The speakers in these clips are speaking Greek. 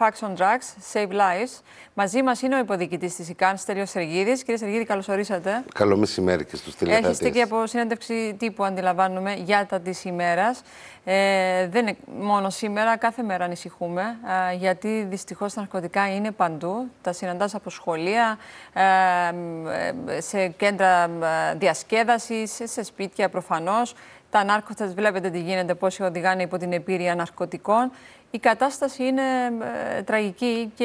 Facts on Drugs, Save Lives. Μαζί μας είναι ο υποδιοικητής της ΙΚΑΝ, Στέλιος Σεργίδης. Κύριε Σεργίδη, καλώς ορίσατε. Καλό μεσημέρι και στους τηλεφωνικού. Έχετε και από συνέντευξη τύπου, αντιλαμβάνουμε για τα της ημέρας. Ε, δεν είναι μόνο σήμερα, κάθε μέρα ανησυχούμε, ε, γιατί δυστυχώς τα ναρκωτικά είναι παντού. Τα συναντάς από σχολεία, ε, ε σε κέντρα ε, διασκέδασης, σε σπίτια προφανώς, τα νάρκωτα βλέπετε τι γίνεται, πόσοι οδηγάνε υπό την επίρρεια ναρκωτικών. Η κατάσταση είναι ε, τραγική και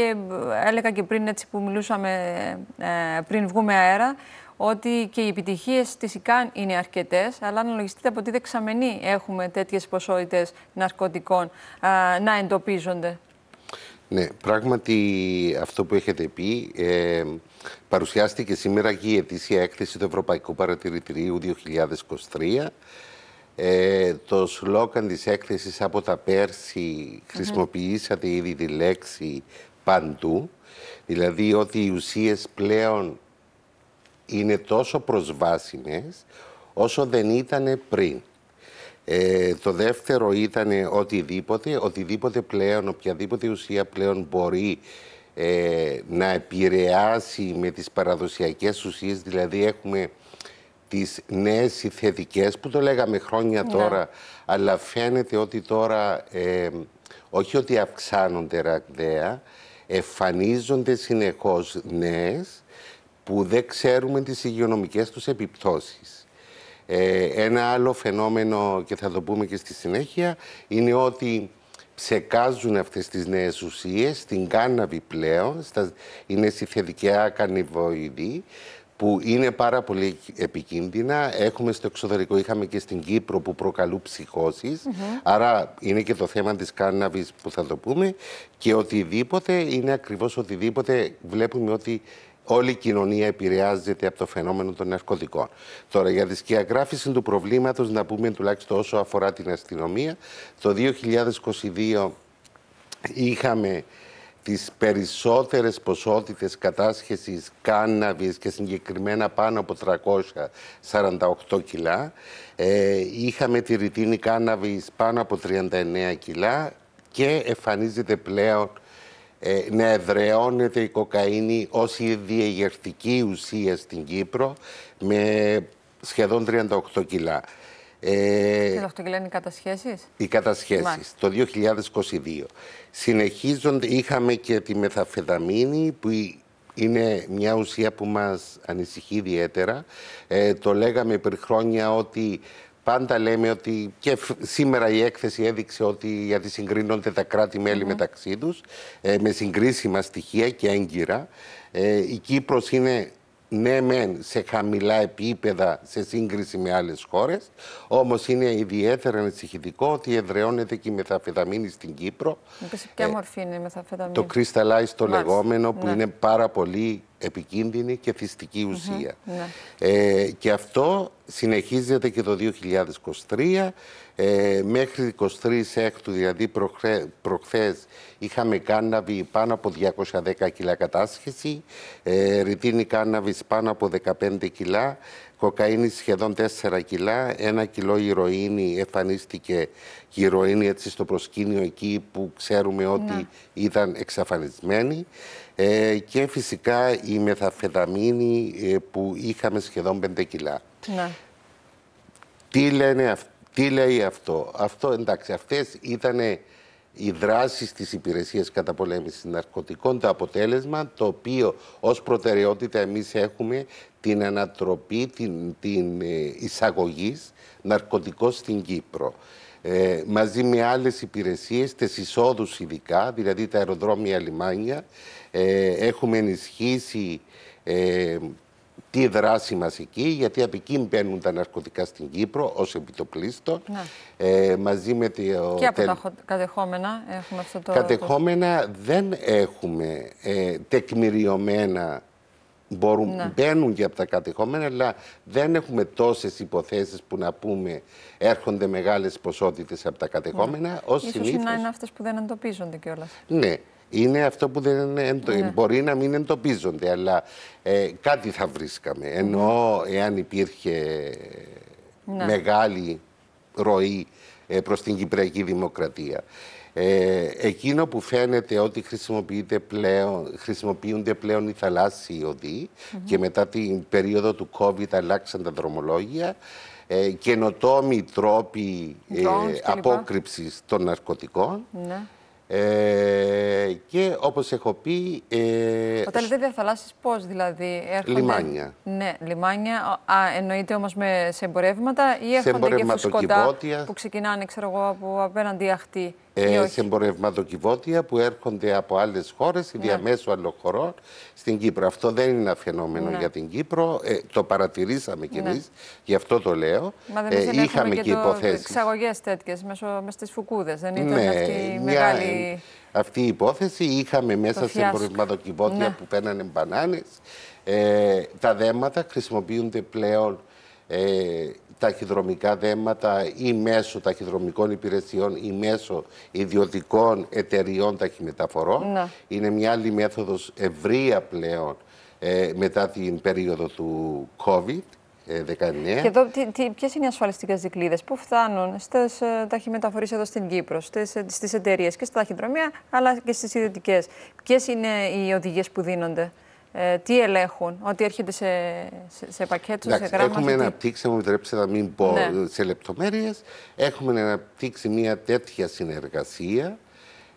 ε, έλεγα και πριν έτσι που μιλούσαμε ε, πριν βγούμε αέρα ότι και οι επιτυχίες της ΙΚΑΝ είναι αρκετές, αλλά αναλογιστείτε από τι δεξαμενή έχουμε τέτοιες ποσότητες ναρκωτικών να εντοπίζονται. Ναι, πράγματι αυτό που έχετε πει παρουσιάστηκε σήμερα και η ετήσια έκθεση του Ευρωπαϊκού Παρατηρητηρίου 2023 ε, το σλόκαν της έκθεσης από τα περσι χρησιμοποιήσατε ήδη τη λέξη παντού. Δηλαδή ότι οι ουσίες πλέον είναι τόσο προσβάσιμες όσο δεν ήταν πριν. Ε, το δεύτερο ήταν οτιδήποτε, οτιδήποτε πλέον, οποιαδήποτε ουσία πλέον μπορεί ε, να επηρεάσει με τις παραδοσιακές ουσίες, δηλαδή έχουμε τις νέες συθετικέ που το λέγαμε χρόνια ναι. τώρα, αλλά φαίνεται ότι τώρα ε, όχι ότι αυξάνονται ραγδαία, εμφανίζονται συνεχώς νέες που δεν ξέρουμε τις υγειονομικές τους επιπτώσεις. Ε, ένα άλλο φαινόμενο, και θα το πούμε και στη συνέχεια, είναι ότι ψεκάζουν αυτές τις νέες ουσίες στην κάναβη πλέον, στα, είναι συθετικά που είναι πάρα πολύ επικίνδυνα. Έχουμε στο εξωτερικό, είχαμε και στην Κύπρο που προκαλούν ψυχώσεις. Άρα είναι και το θέμα της κάναβης που θα το πούμε. Και οτιδήποτε είναι ακριβώς οτιδήποτε βλέπουμε ότι όλη η κοινωνία επηρεάζεται από το φαινόμενο των ναρκωτικών. Τώρα, για τη σκιαγράφηση του προβλήματος να πούμε τουλάχιστον όσο αφορά την αστυνομία, το 2022 είχαμε τις περισσότερες ποσότητες κατάσχεσης κάναβης και συγκεκριμένα πάνω από 348 κιλά. Ε, είχαμε τη ρητίνη κάναβης πάνω από 39 κιλά και εμφανίζεται πλέον ε, να εδραιώνεται η κοκαίνη ως η διεγερτική ουσία στην Κύπρο με σχεδόν 38 κιλά. Ε, και αυτό και λένε οι κατασχέσεις. Οι κατασχέσεις, το 2022. Συνεχίζονται, είχαμε και τη μεθαφεδαμίνη που είναι μια ουσία που μας ανησυχεί ιδιαίτερα. Ε, το λέγαμε πριν χρόνια ότι πάντα λέμε ότι και σήμερα η έκθεση έδειξε ότι γιατί συγκρίνονται τα κράτη-μέλη mm -hmm. μεταξύ τους ε, με συγκρίσιμα στοιχεία και έγκυρα. Ε, η Κύπρος είναι ναι μεν σε χαμηλά επίπεδα σε σύγκριση με άλλες χώρες, όμως είναι ιδιαίτερα ανησυχητικό ότι εδραιώνεται και η μεθαφεταμίνη στην Κύπρο. Ποια ε, μορφή είναι η μεθαφεταμίνη. Το κρυσταλάει στο λεγόμενο που ναι. είναι πάρα πολύ επικίνδυνη και φυστική ουσία. Ναι. ε, και αυτό συνεχίζεται και το 2023. Ε, μέχρι 23 έκτου, δηλαδή προχθέ, προχθές, είχαμε κάναβη πάνω από 210 κιλά κατάσχεση, ε, ρητίνη κάναβης πάνω από 15 κιλά, κοκαίνη σχεδόν 4 κιλά, ένα κιλό ηρωίνη εμφανίστηκε η ηρωίνη έτσι στο προσκήνιο εκεί που ξέρουμε ότι ναι. ήταν εξαφανισμένη. Ε, και φυσικά η μεθαφεταμίνη ε, που είχαμε σχεδόν 5 κιλά. Ναι. Τι, λένε, λέει αυτό. Αυτό εντάξει, αυτές ήτανε οι δράσεις της Υπηρεσίας Καταπολέμησης Ναρκωτικών, το αποτέλεσμα το οποίο ως προτεραιότητα εμείς έχουμε την ανατροπή, την, την ε, εισαγωγής ναρκωτικών στην Κύπρο. Ε, μαζί με άλλες υπηρεσίες, τις εισόδους ειδικά, δηλαδή τα αεροδρόμια λιμάνια. Ε, έχουμε ενισχύσει ε, τι δράση μας εκεί, γιατί από εκεί μπαίνουν τα ναρκωτικά στην Κύπρο ως επιτοπλίστων, ναι. ε, μαζί με τη... Και από τα κατεχόμενα έχουμε αυτό το... Κατεχόμενα δεν έχουμε ε, τεκμηριωμένα, μπορούν, ναι. μπαίνουν και από τα κατεχόμενα, αλλά δεν έχουμε τόσες υποθέσεις που να πούμε έρχονται μεγάλες ποσότητες από τα κατεχόμενα, ναι. ως Ίσως συνήθως... είναι αυτές που δεν εντοπίζονται κιόλας. Ναι είναι αυτό που δεν ναι. μπορεί να μην εντοπίζονται, αλλά ε, κάτι θα βρίσκαμε. Ενώ, εάν υπήρχε ναι. μεγάλη ροή ε, προς την Κυπριακή Δημοκρατία. Ε, εκείνο που φαίνεται ότι χρησιμοποιείται πλέον, χρησιμοποιούνται πλέον οι θαλάσσιοι οδοί και μετά την περίοδο του COVID αλλάξαν τα δρομολόγια, ε, καινοτόμοι τρόποι ε, απόκρυψης των ναρκωτικών. Ναι. Ε, και όπως έχω πει... Ε, Όταν λέτε διαθαλάσσεις πώς δηλαδή έρχονται... Λιμάνια. Ναι, λιμάνια. Α, εννοείται όμως με, σε εμπορεύματα ή έρχονται σε και φουσκόντα που ξεκινάνε ξέρω εγώ από απέναντι αχτή ε, σε εμπορευματοκιβώτια που έρχονται από άλλες χώρες ή ναι. διαμέσου άλλων χωρών στην Κύπρο. Αυτό δεν είναι ένα φαινόμενο ναι. για την Κύπρο. Ε, το παρατηρήσαμε κι ναι. εμείς, γι' αυτό το λέω. Μα δεν ε, είχαμε και, και υποθέσεις. εξαγωγές τέτοιες μέσα στις φουκούδες, δεν ήταν ναι, αυτή η μεγάλη. Αυτή η υπόθεση είχαμε μέσα σε εμπορευματοκιβώτια που παίρνανε μπανάνες. Ε, τα δέματα χρησιμοποιούνται πλέον ε, ταχυδρομικά δέματα ή μέσω ταχυδρομικών υπηρεσιών ή μέσω ιδιωτικών εταιριών ταχυμεταφορών. Ναι. Είναι μια άλλη μέθοδος ευρεία πλέον ε, μετά την περίοδο του COVID. 19. Ε, και εδώ ποιες είναι οι ασφαλιστικές δικλείδες που φτάνουν στις ε, εδώ στην Κύπρο, στις ε, εταιρείες και στα ταχυδρομεία αλλά και στις ιδιωτικές. Ποιες είναι οι οδηγίες που δίνονται ε, τι ελέγχουν, ότι έρχεται σε, σε, σε πακέτο, σε γράμμα. Έχουμε αναπτύξει, μου επιτρέψετε να μην πω ναι. σε λεπτομέρειες, έχουμε αναπτύξει μια τέτοια συνεργασία.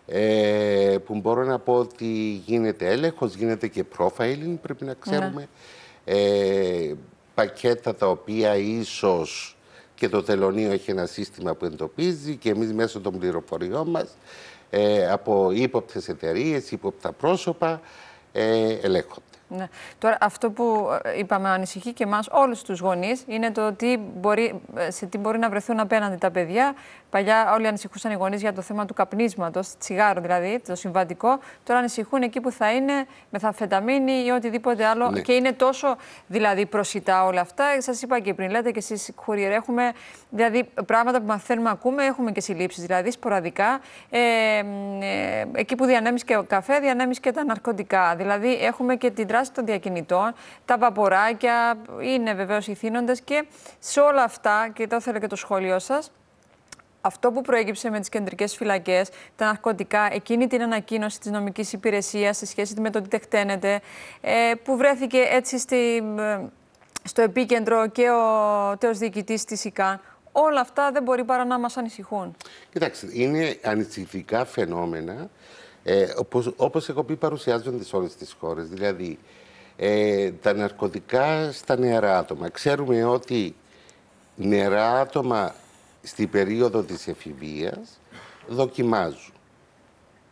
Ε, που μπορώ να πω ότι γίνεται έλεγχος, γίνεται και profiling, πρέπει να ναι. ξέρουμε. Ε, πακέτα τα οποία ίσως και το τελωνίο έχει ένα σύστημα που εντοπίζει και εμείς μέσω των πληροφοριών μας, ε, από ύποπτες εταιρείες, ύποπτα πρόσωπα, ε, ελέγχονται. Ναι. Τώρα, αυτό που ε, είπαμε ανησυχεί και εμάς όλους τους γονείς είναι το τι μπορεί, ε, σε τι μπορεί να βρεθούν απέναντι τα παιδιά Παλιά όλοι ανησυχούσαν οι γονείς για το θέμα του καπνίσματος, τσιγάρο δηλαδή, το συμβατικό. Τώρα ανησυχούν εκεί που θα είναι με ή οτιδήποτε άλλο. Ναι. Και είναι τόσο δηλαδή προσιτά όλα αυτά. Σας είπα και πριν, λέτε και εσεί χουριερ, έχουμε δηλαδή πράγματα που μαθαίνουμε, ακούμε, έχουμε και συλλήψεις δηλαδή σποραδικά. Ε, ε εκεί που διανέμεις και ο καφέ, διανέμεις και τα ναρκωτικά. Δηλαδή έχουμε και την δράση των διακινητών, τα βαποράκια, είναι βεβαίως θύνοντες και σε όλα αυτά, και το θέλω και το σχόλιο σας αυτό που προέκυψε με τις κεντρικές φυλακές, τα ναρκωτικά, εκείνη την ανακοίνωση της νομικής υπηρεσίας σε σχέση με το τι τεχταίνεται, ε, που βρέθηκε έτσι στη, ε, στο επίκεντρο και ο τέος διοικητής της Όλα αυτά δεν μπορεί παρά να μας ανησυχούν. Κοιτάξτε, είναι ανησυχητικά φαινόμενα, ε, όπως, όπως έχω πει παρουσιάζονται σε όλες τις χώρες. Δηλαδή, ε, τα ναρκωτικά στα νεαρά άτομα. Ξέρουμε ότι νεαρά άτομα στην περίοδο της εφηβείας δοκιμάζουν.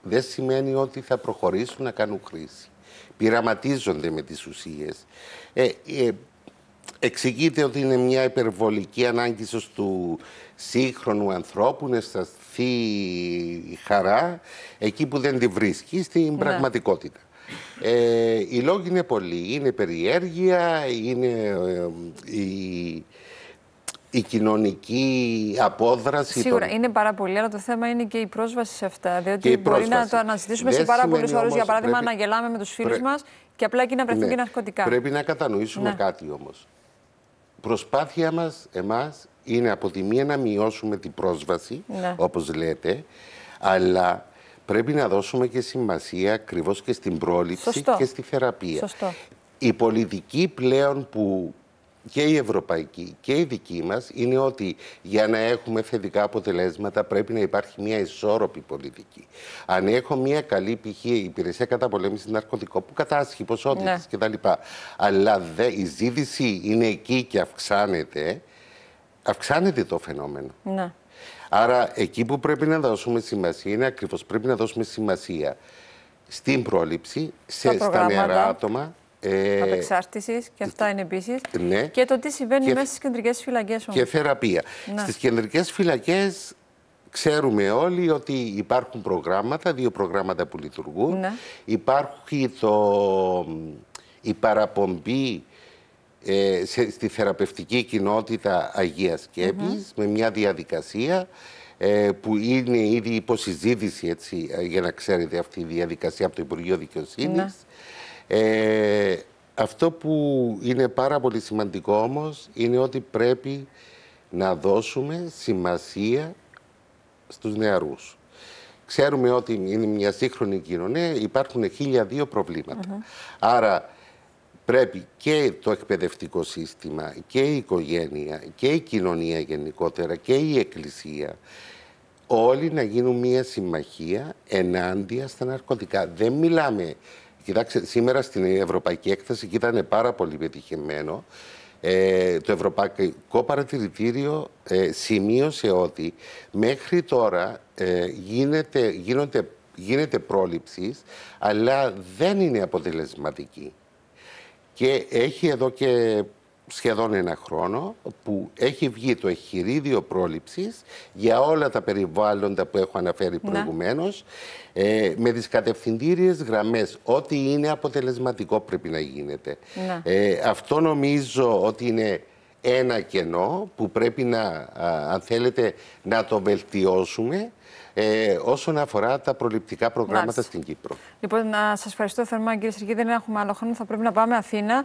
Δεν σημαίνει ότι θα προχωρήσουν να κάνουν χρήση. Πειραματίζονται με τις ουσίες. Ε, ε εξηγείται ότι είναι μια υπερβολική ανάγκη του σύγχρονου ανθρώπου να αισθανθεί η χαρά εκεί που δεν τη βρίσκει στην ναι. πραγματικότητα. Ε, οι λόγοι είναι πολλοί. Είναι περιέργεια, είναι ε, η η κοινωνική απόδραση. Σίγουρα είναι πάρα πολύ, αλλά το θέμα είναι και η πρόσβαση σε αυτά. Διότι και μπορεί να το αναζητήσουμε σε πάρα πολλού χώρου. Για παράδειγμα, πρέπει... να γελάμε με τους φίλους Πρέ... μας και απλά εκεί να βρεθούν ναι. και ναρκωτικά. Πρέπει να κατανοήσουμε ναι. κάτι όμως. Προσπάθεια μας, εμάς, είναι από τη μία να μειώσουμε την πρόσβαση, ναι. όπως λέτε, αλλά πρέπει να δώσουμε και σημασία ακριβώς και στην πρόληψη και στη θεραπεία. Σωστό. Η πολιτική πλέον που και η ευρωπαϊκή και η δική μας είναι ότι για να έχουμε θετικά αποτελέσματα πρέπει να υπάρχει μια ισόρροπη πολιτική. Αν έχω μια καλή π.χ. υπηρεσία καταπολέμησης ναρκωτικών που κατάσχει ποσότητες ναι. κτλ. Αλλά δε, η ζήτηση είναι εκεί και αυξάνεται, αυξάνεται το φαινόμενο. Ναι. Άρα εκεί που πρέπει να δώσουμε σημασία είναι ακριβώς πρέπει να δώσουμε σημασία στην πρόληψη, σε, στα νεαρά άτομα, ε, Απεξάρτησης και αυτά είναι επίσης. Ναι. Και το τι συμβαίνει και, μέσα στις κεντρικές φυλακές όμως. Και θεραπεία. Ναι. Στις κεντρικές φυλακές ξέρουμε όλοι ότι υπάρχουν προγράμματα, δύο προγράμματα που λειτουργούν. Ναι. Υπάρχει το, η παραπομπή ε, στη θεραπευτική κοινότητα Αγίας Σκέπης με μια διαδικασία ε, που είναι ήδη υποσυζήτηση, έτσι, ε, για να ξέρετε αυτή η διαδικασία από το Υπουργείο Δικαιοσύνης. Ναι. Ε, αυτό που είναι πάρα πολύ σημαντικό όμως είναι ότι πρέπει να δώσουμε σημασία στους νεαρούς. Ξέρουμε ότι είναι μια σύγχρονη κοινωνία, υπάρχουν χίλια δύο προβλήματα. Άρα πρέπει και το εκπαιδευτικό σύστημα και η οικογένεια και η κοινωνία γενικότερα και η εκκλησία όλοι να γίνουν μια συμμαχία ενάντια στα ναρκωτικά. Δεν μιλάμε Κοιτάξτε, σήμερα στην Ευρωπαϊκή Έκθεση και ήταν πάρα πολύ πετυχημένο. Ε, το Ευρωπαϊκό Παρατηρητήριο ε, σημείωσε ότι μέχρι τώρα ε, γίνεται, γίνονται, γίνεται πρόληψης, αλλά δεν είναι αποτελεσματική. Και έχει εδώ και σχεδόν ένα χρόνο που έχει βγει το εχειρίδιο πρόληψης για όλα τα περιβάλλοντα που έχω αναφέρει ναι. προηγουμένως ε, με τις κατευθυντήριες γραμμές ό,τι είναι αποτελεσματικό πρέπει να γίνεται. Ναι. Ε, αυτό νομίζω ότι είναι ένα κενό που πρέπει να, αν θέλετε, να το βελτιώσουμε ε, όσον αφορά τα προληπτικά προγράμματα στην Κύπρο. Λοιπόν, να σας ευχαριστώ θερμά κύριε Σεργή, δεν έχουμε άλλο χρόνο, θα πρέπει να πάμε Αθήνα.